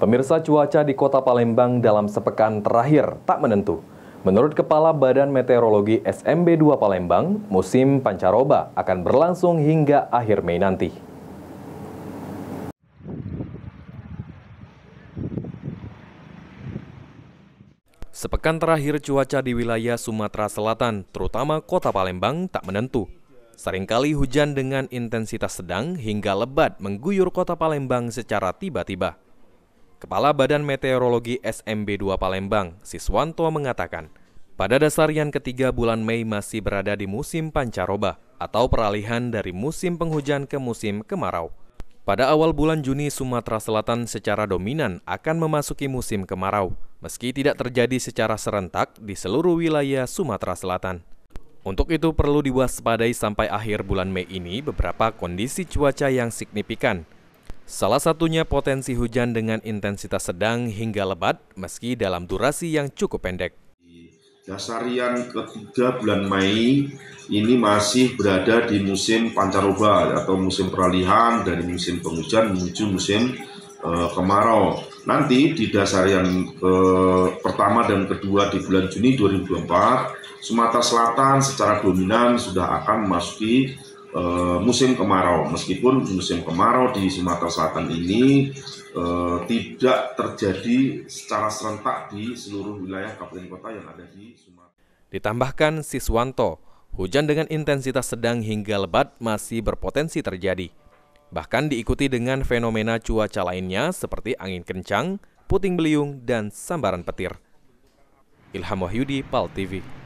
Pemirsa cuaca di kota Palembang dalam sepekan terakhir tak menentu. Menurut Kepala Badan Meteorologi SMB2 Palembang, musim pancaroba akan berlangsung hingga akhir Mei nanti. Sepekan terakhir cuaca di wilayah Sumatera Selatan, terutama kota Palembang, tak menentu. Seringkali hujan dengan intensitas sedang hingga lebat mengguyur kota Palembang secara tiba-tiba. Kepala Badan Meteorologi SMB2 Palembang, Siswanto mengatakan, pada dasarian ketiga bulan Mei masih berada di musim pancaroba atau peralihan dari musim penghujan ke musim kemarau. Pada awal bulan Juni, Sumatera Selatan secara dominan akan memasuki musim kemarau, meski tidak terjadi secara serentak di seluruh wilayah Sumatera Selatan. Untuk itu perlu diwaspadai sampai akhir bulan Mei ini beberapa kondisi cuaca yang signifikan, Salah satunya potensi hujan dengan intensitas sedang hingga lebat meski dalam durasi yang cukup pendek. Dasarian ketiga bulan Mei ini masih berada di musim pancaroba atau musim peralihan dari musim penghujan menuju musim uh, kemarau. Nanti di dasarian uh, pertama dan kedua di bulan Juni 2024, Sumatera Selatan secara dominan sudah akan memasuki Eh, musim kemarau. Meskipun musim kemarau di Sumatera Selatan ini uh, tidak terjadi secara serentak di seluruh wilayah kabupaten kota yang ada di Sumatera. Ditambahkan Siswanto, hujan dengan intensitas sedang hingga lebat masih berpotensi terjadi. Bahkan diikuti dengan fenomena cuaca lainnya seperti angin kencang, puting beliung, dan sambaran petir. Ilham Wahyudi, PAL TV.